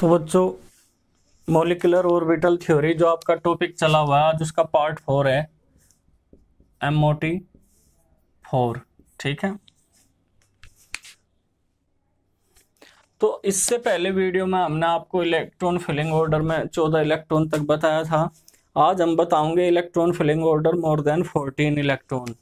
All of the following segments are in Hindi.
तो बच्चों मोलिकुलर ऑर्बिटल थ्योरी जो आपका टॉपिक चला हुआ है आज उसका पार्ट फोर है एम ओ टी फोर ठीक है तो इससे पहले वीडियो में हमने आपको इलेक्ट्रॉन फिलिंग ऑर्डर में चौदह इलेक्ट्रॉन तक बताया था आज हम बताऊंगे electron filling order more than fourteen electron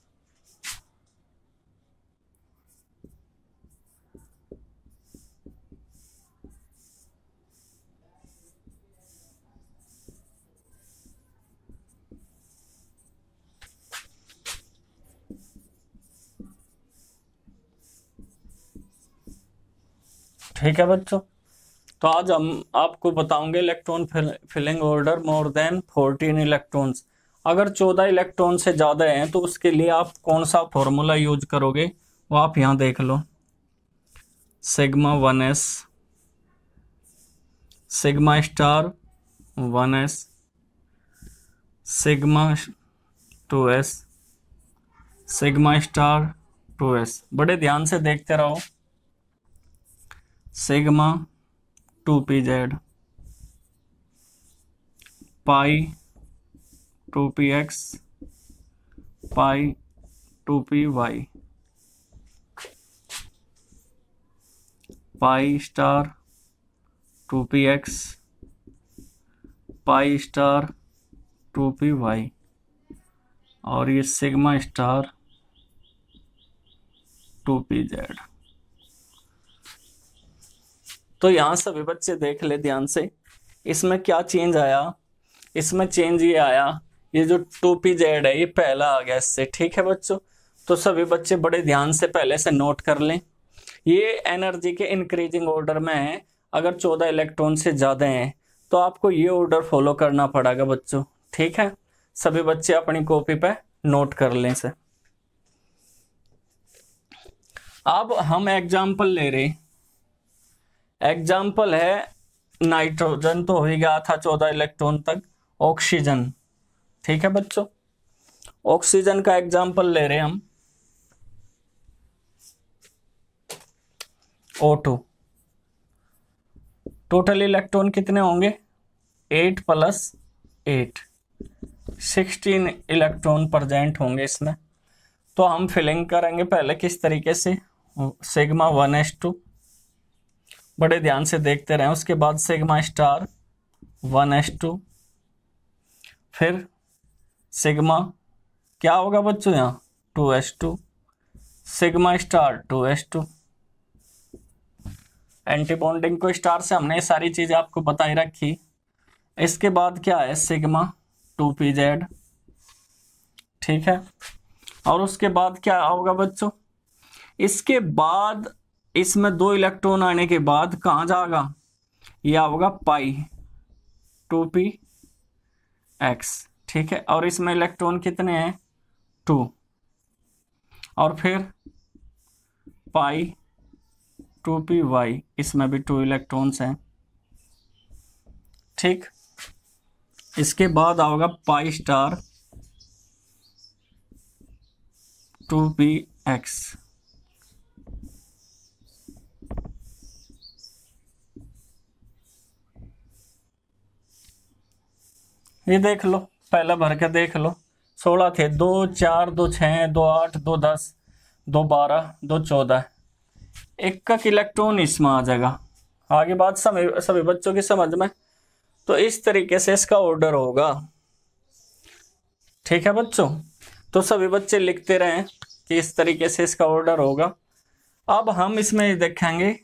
ठीक है बच्चों तो आज हम आपको बताऊंगे electron filling order more than fourteen electrons अगर चौदह इलेक्ट्रॉन से ज़्यादा हैं तो उसके लिए आप कौन सा फॉर्मूला यूज करोगे वो आप यहाँ देख लो sigma one s sigma star one s sigma two s sigma star two s बड़े ध्यान से देखते रहो sigma two p z pi two p x pi two p y pi star two p x pi star two p y और ये sigma star two p z तो यहाँ सभी बच्चे देख ले ध्यान से इसमें क्या चेंज आया इसमें चेंज ये आया ये जो टू पी जेड है ये पहला आ गया इससे ठीक है बच्चों तो सभी बच्चे बड़े ध्यान से पहले से नोट कर लें ये एनर्जी के इंक्रीजिंग ऑर्डर में है अगर चौदह इलेक्ट्रॉन से ज़्यादा हैं तो आपको ये ऑर्डर फॉलो करना पड़ेगा बच्चों ठीक है सभी बच्चे अपनी कॉपी पे नोट कर लें से अब हम एग्जाम्पल ले रहे हैं एग्जाम्पल है नाइट्रोजन तो हो ही गया था चौदह इलेक्ट्रॉन तक ऑक्सीजन ठीक है बच्चों ऑक्सीजन का एग्जाम्पल ले रहे हैं हम ओ टू टोटल इलेक्ट्रॉन कितने होंगे eight plus eight sixteen electron present होंगे इसमें तो हम फिलिंग करेंगे पहले किस तरीके से सिग्मा वन एस टू बड़े ध्यान से देखते रहें उसके बाद sigma star one s two फिर सिग्मा क्या होगा बच्चों यहाँ two s two sigma star two s two anti bonding को स्टार से हमने सारी चीजें आपको बताई रखी इसके बाद क्या है सिग्मा टू पी जेड ठीक है और उसके बाद क्या होगा बच्चों इसके बाद इसमें दो इलेक्ट्रॉन आने के बाद कहाँ जाएगा यह होगा पाई टू पी एक्स ठीक है और इसमें इलेक्ट्रॉन कितने हैं टू और फिर पाई टू पी वाई इसमें भी टू इलेक्ट्रॉन्स हैं ठीक इसके बाद आओगा pi star two p x ये देख लो पहला भर के देख लो सोलह थे दो चार दो छः दो आठ दो दस दो बारह दो चौदह एक एक इलेक्ट्रॉन इसमें आ जाएगा आगे बात समय सभी बच्चों की समझ में तो इस तरीके से इसका ऑर्डर होगा ठीक है बच्चों तो सभी बच्चे लिखते रहें कि इस तरीके से इसका ऑर्डर होगा अब हम इसमें देखेंगे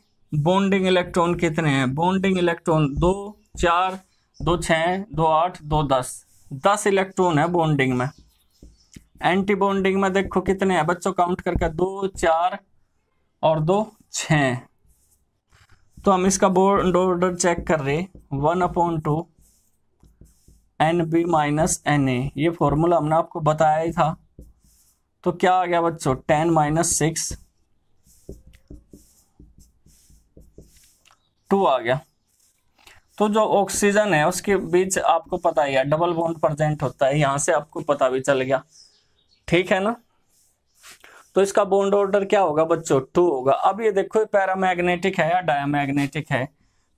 बॉन्डिंग इलेक्ट्रॉन कितने हैं बॉन्डिंग इलेक्ट्रॉन दो चार दो छः दो आठ दो दस दस इलेक्ट्रॉन है बॉन्डिंग में एंटी बॉन्डिंग में देखो कितने हैं बच्चों काउंट करके दो चार और दो छ तो हम इसका बॉन्ड ऑर्डर चेक कर रहे one upon two N B minus N A ये फॉर्मूला हमने आपको बताया ही था तो क्या आ गया बच्चों टेन माइनस सिक्स टू आ गया तो जो ऑक्सीजन है उसके बीच आपको पता ही है डबल बॉन्ड प्रेजेंट होता है यहाँ से आपको पता भी चल गया ठीक है ना तो इसका बॉन्ड ऑर्डर क्या होगा बच्चों टू होगा अब ये देखो ये पैरामैग्नेटिक है या मैग्नेटिक है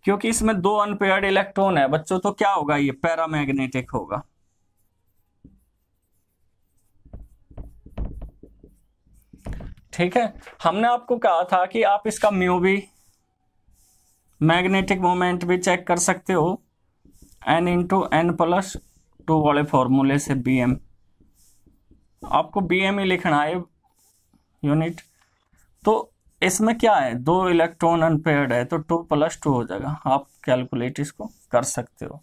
क्योंकि इसमें दो अनपेयर्ड इलेक्ट्रॉन है बच्चों तो क्या होगा ये पैरामैग्नेटिक होगा ठीक है हमने आपको कहा था कि आप इसका म्यू भी मैग्नेटिक मोमेंट भी चेक कर सकते हो N into N plus two वाले फॉर्मूले से बी एम आपको बी एम ही लिखना है यूनिट तो इसमें क्या है दो इलेक्ट्रॉन अनपेयर्ड है तो टू प्लस टू हो जाएगा आप कैलकुलेट इसको कर सकते हो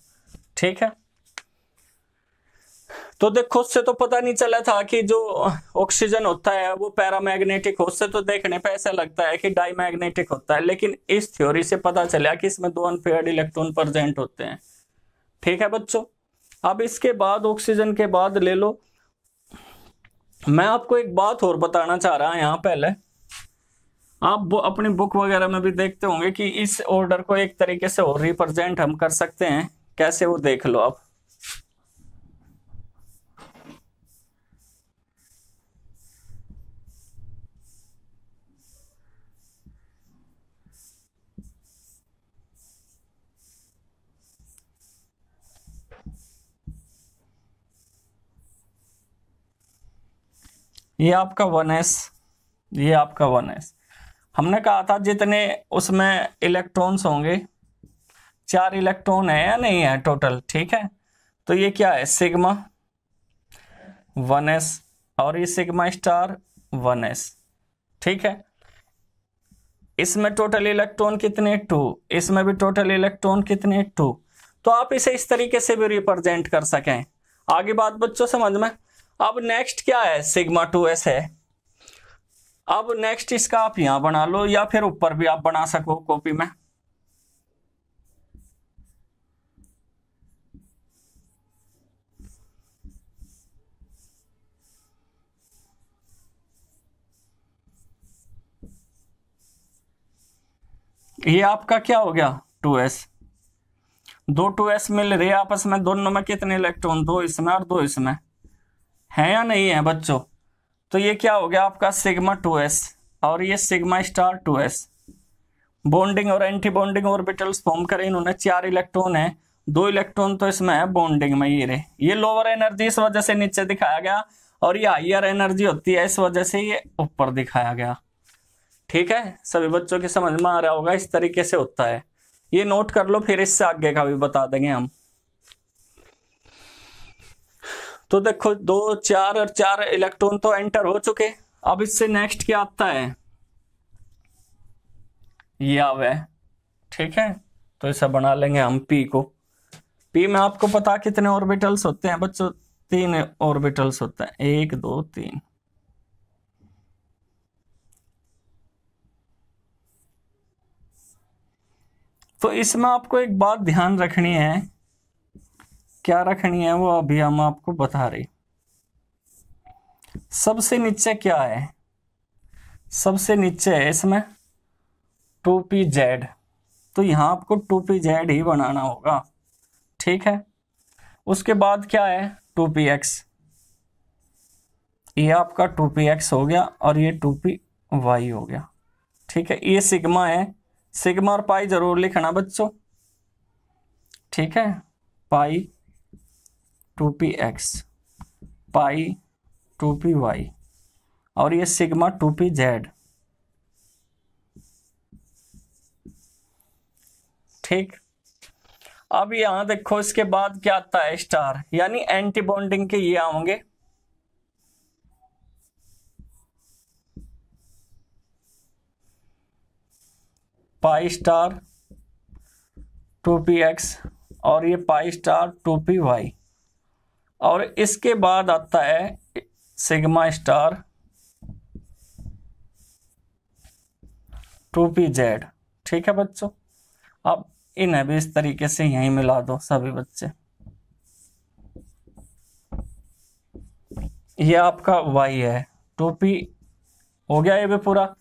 ठीक है तो देखो उससे तो पता नहीं चला था कि जो ऑक्सीजन होता है वो पैरामैग्नेटिक हो उससे तो देखने पे ऐसा लगता है कि डाईमैग्नेटिक होता है लेकिन इस थ्योरी से पता चला कि इसमें दो अनपेयर्ड इलेक्ट्रॉन प्रेजेंट होते हैं ठीक है बच्चों अब इसके बाद ऑक्सीजन के बाद ले लो मैं आपको एक बात और बताना चाह रहा हूं यहां पहले आप अपनी बुक वगैरह में भी देखते होंगे कि इस ऑर्डर को एक तरीके से और रिप्रेजेंट हम कर सकते हैं कैसे वो देख लो आप ये आपका वन एस ये आपका वन एस हमने कहा था जितने उसमें इलेक्ट्रॉन्स होंगे चार इलेक्ट्रॉन है या नहीं है टोटल ठीक है तो ये क्या है सिग्मा वन एस और ये सिग्मा स्टार वन एस ठीक है इसमें टोटल इलेक्ट्रॉन कितने टू इसमें भी टोटल इलेक्ट्रॉन कितने टू तो आप इसे इस तरीके से भी रिप्रेजेंट कर सकें आगे बात बच्चों समझ में अब नेक्स्ट क्या है सिग्मा टू एस है अब नेक्स्ट इसका आप यहां बना लो या फिर ऊपर भी आप बना सको कॉपी में ये आपका क्या हो गया टू एस दो टू एस मिल रहे आपस में दोनों में कितने इलेक्ट्रॉन दो इसमें और दो इसमें है या नहीं है बच्चों तो ये क्या हो गया आपका सिग्मा टू एस और ये sigma star two s bonding और एंटी बॉन्डिंग ऑर्बिटल्स फॉर्म करें इन्होंने चार इलेक्ट्रॉन है दो इलेक्ट्रॉन तो इसमें है बॉन्डिंग में ये रहे ये लोअर एनर्जी इस वजह से नीचे दिखाया गया और ये हाइयर एनर्जी होती है इस वजह से ये ऊपर दिखाया गया ठीक है सभी बच्चों की समझ में आ रहा होगा इस तरीके से होता है ये नोट कर लो फिर इससे आगे का भी बता देंगे हम तो देखो दो चार और चार इलेक्ट्रॉन तो एंटर हो चुके अब इससे नेक्स्ट क्या आता है ये आवे ठीक है तो इसे बना लेंगे हम पी को पी में आपको पता कितने ऑर्बिटल्स होते हैं बच्चों तीन ऑर्बिटल्स होते हैं एक दो तीन तो इसमें आपको एक बात ध्यान रखनी है क्या रखनी है वो अभी हम आपको बता रहे सबसे नीचे क्या है सबसे नीचे है इसमें टू पी जेड तो यहां आपको टू पी जेड ही बनाना होगा ठीक है उसके बाद क्या है टू पी एक्स ये आपका टू पी एक्स हो गया और ये टू पी वाई हो गया ठीक है ये सिग्मा है सिग्मा और पाई जरूर लिखना बच्चों ठीक है pi two p x pi two p y और ये सिग्मा टू पी जेड ठीक अब यहां देखो इसके बाद क्या आता है स्टार यानी एंटी बॉन्डिंग के ये आओगे pi star two p x और ये pi star two p y और इसके बाद आता है sigma star two p z ठीक है बच्चों अब इन्हें भी इस तरीके से यहीं मिला दो सभी बच्चे ये आपका वाई है टू पी हो गया ये भी पूरा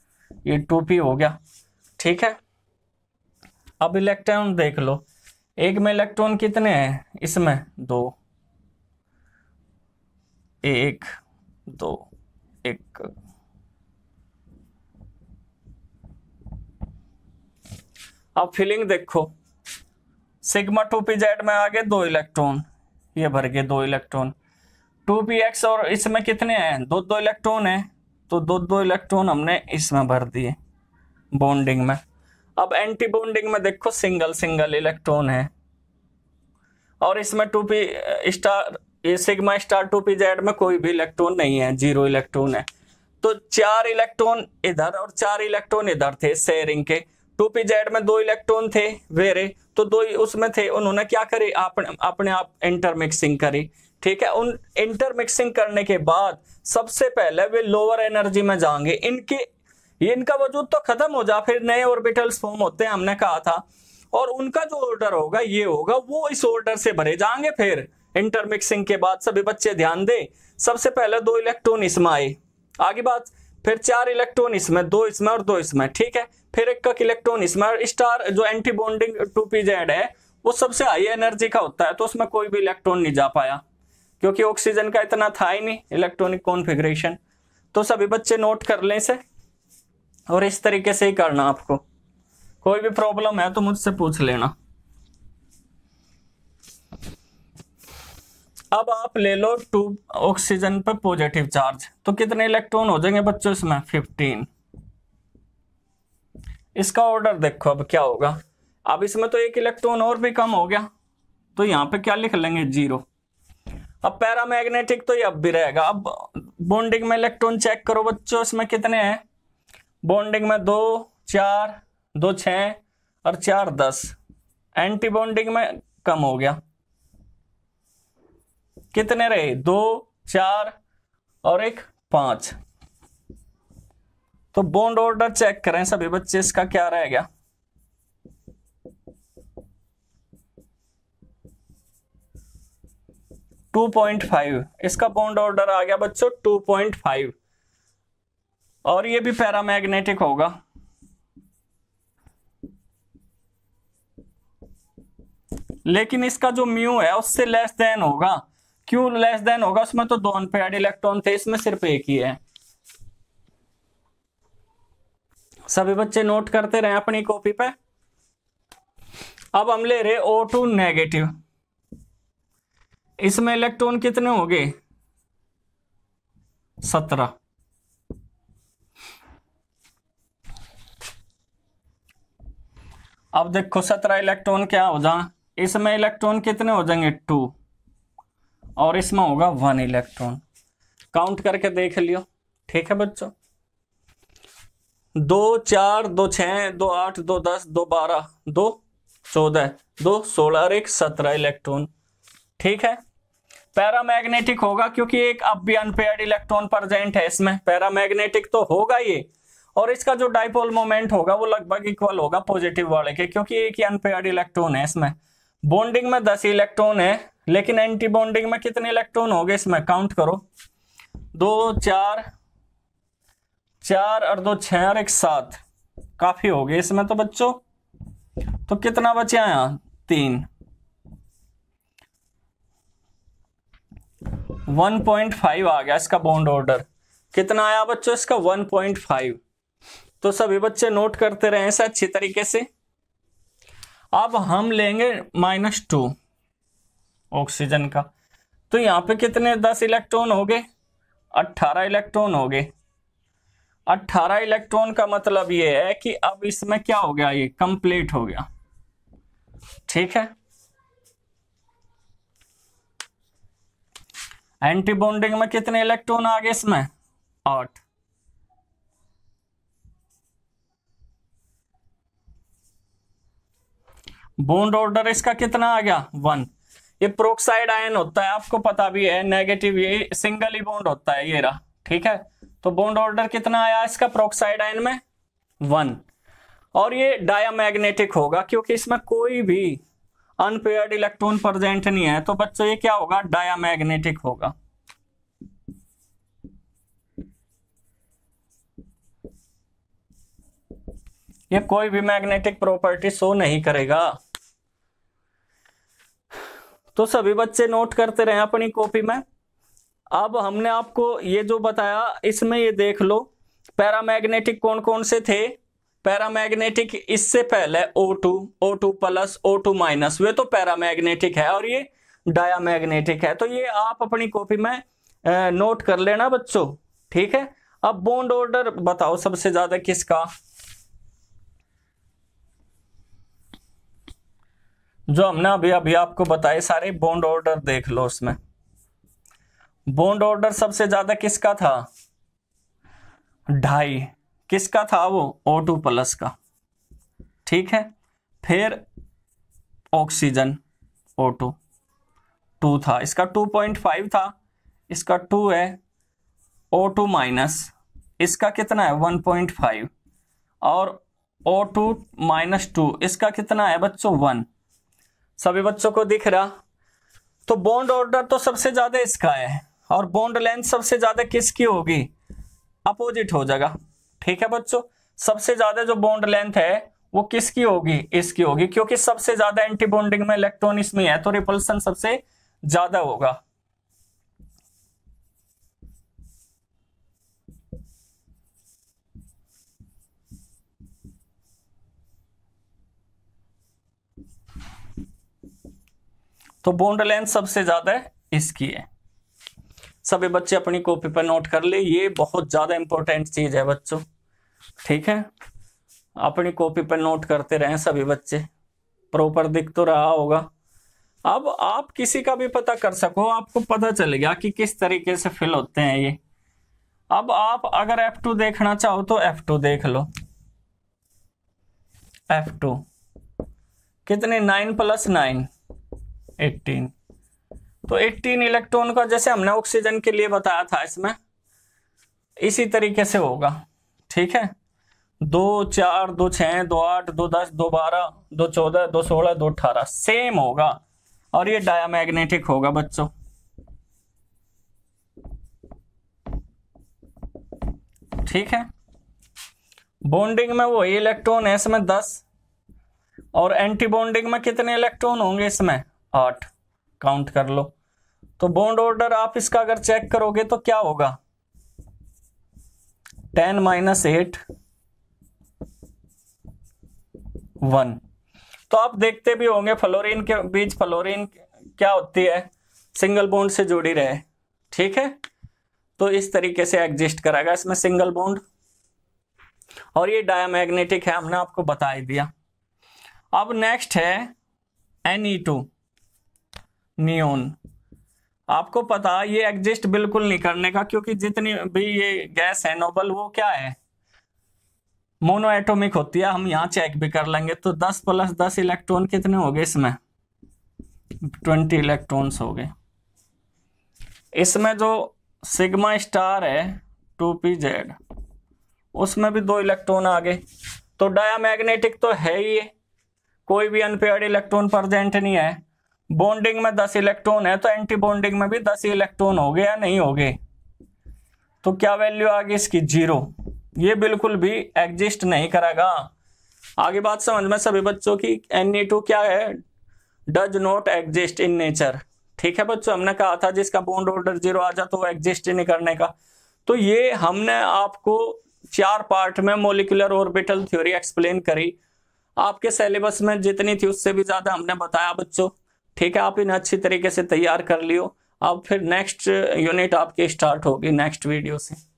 ये टू पी हो गया ठीक है अब इलेक्ट्रॉन देख लो एक में इलेक्ट्रॉन कितने हैं इसमें दो एक दो एक अब फिलिंग देखो सिग्मा टू पी जेड में आ गए दो इलेक्ट्रॉन ये भर गए दो इलेक्ट्रॉन टू पी एक्स और इसमें कितने हैं दो दो इलेक्ट्रॉन है तो दो दो इलेक्ट्रॉन हमने इसमें भर दिए बॉन्डिंग में अब एंटी बॉन्डिंग में देखो सिंगल सिंगल इलेक्ट्रॉन है और इसमें टू पी स्टार ए sigma star two p z में कोई भी इलेक्ट्रॉन नहीं है जीरो इलेक्ट्रॉन है तो चार इलेक्ट्रॉन इधर और चार इलेक्ट्रॉन इधर थे शेयरिंग के टू पी जेड में दो इलेक्ट्रॉन थे वेरे तो दो उसमें थे उन्होंने क्या करी अपने अपने आप इंटरमिक्सिंग करी ठीक है उन इंटरमिक्सिंग करने के बाद सबसे पहले वे लोअर एनर्जी में जाएंगे इनके इनका वजूद तो खत्म हो जा फिर नए ऑर्बिटल्स फॉर्म होते हैं हमने कहा था और उनका जो ऑर्डर होगा ये होगा वो इस ऑर्डर से भरे जाएंगे फिर इंटरमिक्सिंग के बाद सभी बच्चे ध्यान दें सबसे पहले दो इलेक्ट्रॉन इसमें आए आगे बात फिर चार इलेक्ट्रॉन इसमें दो इसमें और दो इसमें ठीक है फिर एक का इलेक्ट्रॉन इसमें और स्टार जो anti bonding two p z है वो सबसे हाई एनर्जी का होता है तो उसमें कोई भी इलेक्ट्रॉन नहीं जा पाया क्योंकि ऑक्सीजन का इतना था ही नहीं इलेक्ट्रॉनिक कॉन्फिग्रेशन तो सभी बच्चे नोट कर लें इसे और इस तरीके से ही करना आपको कोई भी प्रॉब्लम है तो मुझसे पूछ लेना अब आप ले लो टू ऑक्सीजन पर पॉजिटिव चार्ज तो कितने इलेक्ट्रॉन हो जाएंगे बच्चों इसमें फिफ्टीन इसका ऑर्डर देखो अब क्या होगा अब इसमें तो एक इलेक्ट्रॉन और भी कम हो गया तो यहाँ पे क्या लिख लेंगे जीरो अब पैरामैग्नेटिक तो ये अब भी रहेगा अब बॉन्डिंग में इलेक्ट्रॉन चेक करो बच्चों इसमें कितने हैं बॉन्डिंग में दो चार दो छ और चार दस एंटी बॉन्डिंग में कम हो गया कितने रहे दो चार और एक पांच तो बॉन्ड ऑर्डर चेक करें सभी बच्चे इसका क्या रह गया टू पॉइंट फाइव इसका बॉन्ड ऑर्डर आ गया बच्चों टू पॉइंट फाइव और ये भी पैरामैग्नेटिक होगा लेकिन इसका जो म्यू है उससे लेस देन होगा क्यू लेस देन होगा उसमें तो दो अनपेड इलेक्ट्रॉन थे इसमें सिर्फ एक ही है सभी बच्चे नोट करते रहे अपनी कॉपी पे अब हम ले रहे ओ टू नेगेटिव इसमें इलेक्ट्रॉन कितने हो गए सत्रह अब देखो सत्रह इलेक्ट्रॉन क्या हो जा इसमें इलेक्ट्रॉन कितने हो जाएंगे टू और इसमें होगा वन इलेक्ट्रॉन काउंट करके देख लियो ठीक है बच्चों दो चार दो छ दो आठ दो दस दो बारह दो चौदह दो सोलह और एक सत्रह इलेक्ट्रॉन ठीक है पैरामैग्नेटिक होगा क्योंकि एक अब भी अनपेयर्ड इलेक्ट्रॉन प्रजेंट है इसमें पैरामैग्नेटिक तो होगा ये और इसका जो डाइपोल मोमेंट होगा वो लगभग इक्वल होगा पॉजिटिव वाले के क्योंकि एक ही अनपेयर्ड इलेक्ट्रॉन है इसमें बॉन्डिंग में दस इलेक्ट्रॉन है लेकिन एंटी बॉन्डिंग में कितने इलेक्ट्रॉन हो गए इसमें काउंट करो दो चार चार और दो छह और एक सात काफ़ी हो गए इसमें तो बच्चों तो कितना बचे यहां तीन वन पॉइंट फाइव आ गया इसका बॉन्ड ऑर्डर कितना आया बच्चों इसका वन पॉइंट फाइव तो सभी बच्चे नोट करते रहे ऐसे अच्छी तरीके से अब हम लेंगे माइनस टू ऑक्सीजन का तो यहाँ पे कितने दस इलेक्ट्रॉन हो गए अट्ठारह इलेक्ट्रॉन हो गए अट्ठारह इलेक्ट्रॉन का मतलब ये है कि अब इसमें क्या हो गया ये कंप्लीट हो गया ठीक है एंटी बॉन्डिंग में कितने इलेक्ट्रॉन आ गए इसमें आठ बोन्ड ऑर्डर इसका कितना आ गया वन ये प्रोक्साइड आयन होता है आपको पता भी है नेगेटिव ये सिंगल ही बॉन्ड होता है ये रहा ठीक है तो बॉन्ड ऑर्डर कितना आया इसका प्रोक्साइड आयन में वन और ये डायमैग्नेटिक होगा क्योंकि इसमें कोई भी अनपेयर्ड इलेक्ट्रॉन प्रेजेंट नहीं है तो बच्चों ये क्या होगा डायमैग्नेटिक होगा ये कोई भी मैग्नेटिक प्रॉपर्टी शो नहीं करेगा तो सभी बच्चे नोट करते रहे अपनी कॉपी में अब हमने आपको ये जो बताया इसमें ये देख लो पैरामैग्नेटिक कौन कौन से थे पैरामैग्नेटिक इससे पहले O2, O2 plus O2 minus वे तो पैरामैग्नेटिक है और ये डायामैग्नेटिक है तो ये आप अपनी कॉपी में नोट कर लेना बच्चों ठीक है अब बॉन्ड ऑर्डर बताओ सबसे ज्यादा किसका जो हमने अभी अभी आपको बताए सारे बॉन्ड ऑर्डर देख लो उसमें बॉन्ड ऑर्डर सबसे ज्यादा किसका था ढाई किसका था वो ओ टू प्लस का ठीक है फिर ऑक्सीजन ओ टू टू था इसका टू पॉइंट फाइव था इसका टू है ओ टू माइनस इसका कितना है वन पॉइंट फाइव और ओ टू माइनस टू इसका कितना है बच्चों वन सभी बच्चों को दिख रहा तो बॉन्ड ऑर्डर तो सबसे ज्यादा इसका है और बॉन्ड लेंथ सबसे ज्यादा किसकी होगी अपोजिट हो जाएगा ठीक है बच्चों सबसे ज्यादा जो बॉन्ड लेंथ है वो किसकी होगी इसकी होगी क्योंकि सबसे ज्यादा एंटी बॉन्डिंग में इलेक्ट्रॉन इसमें है तो रिपल्सन सबसे ज्यादा होगा तो बोंड लेंथ सबसे ज़्यादा इसकी है सभी बच्चे अपनी कॉपी पर नोट कर ले ये बहुत ज़्यादा इंपॉर्टेंट चीज़ है बच्चों ठीक है अपनी कॉपी पर नोट करते रहें सभी बच्चे प्रॉपर दिख तो रहा होगा अब आप किसी का भी पता कर सको आपको पता चल गया कि किस तरीके से फिल होते हैं ये अब आप अगर F2 देखना चाहो तो F2 देख लो F2 कितने नाइन प्लस नाइन एट्टीन तो एट्टीन इलेक्ट्रॉन का जैसे हमने ऑक्सीजन के लिए बताया था इसमें इसी तरीके से होगा ठीक है दो चार दो छ दो आठ दो दस दो बारह दो चौदह दो सोलह दो अठारह सेम होगा और ये डायमैग्नेटिक होगा बच्चों ठीक है बॉन्डिंग में वो इलेक्ट्रॉन है इसमें दस और एंटी बॉन्डिंग में कितने इलेक्ट्रॉन होंगे इसमें आठ काउंट कर लो तो बॉन्ड ऑर्डर आप इसका अगर चेक करोगे तो क्या होगा टेन माइनस एट वन तो आप देखते भी होंगे फ्लोरीन के बीच फ्लोरीन क्या होती है सिंगल बॉन्ड से जुड़ी रहे ठीक है तो इस तरीके से एग्जिस्ट कराएगा इसमें सिंगल बॉन्ड और ये डायमैग्नेटिक है हमने आपको बता ही दिया अब नेक्स्ट है एन ई टू नियोन आपको पता ये एग्जिस्ट बिल्कुल नहीं करने का क्योंकि जितनी भी ये गैस है नोबल वो क्या है मोनो एटोमिक होती है हम यहाँ चेक भी कर लेंगे तो 10 प्लस 10 इलेक्ट्रॉन कितने हो गए इसमें 20 इलेक्ट्रॉन्स हो गए इसमें जो सिग्मा स्टार है टू पी जेड उसमें भी दो इलेक्ट्रॉन आ गए तो डाया तो है ही कोई भी अनपेयर्ड इलेक्ट्रॉन प्रजेंट नहीं है बॉन्डिंग में दस इलेक्ट्रॉन है तो एंटी बॉन्डिंग में भी दस इलेक्ट्रॉन हो गए या नहीं हो गए तो क्या वैल्यू आ गई इसकी जीरो ये बिल्कुल भी एग्जिस्ट नहीं करेगा आगे बात समझ में सभी बच्चों की एन टू e क्या है does not exist in nature ठीक है बच्चों हमने कहा था जिसका बॉन्ड ऑर्डर जीरो आ जाता तो वो एग्जिस्ट ही नहीं करने का तो ये हमने आपको चार पार्ट में मोलिकुलर ऑर्बिटल थ्योरी एक्सप्लेन करी आपके सिलेबस में जितनी थी उससे भी ज्यादा हमने बताया बच्चों ठीक है आप इन्हें अच्छी तरीके से तैयार कर लियो अब फिर नेक्स्ट यूनिट आपकी स्टार्ट होगी नेक्स्ट वीडियो से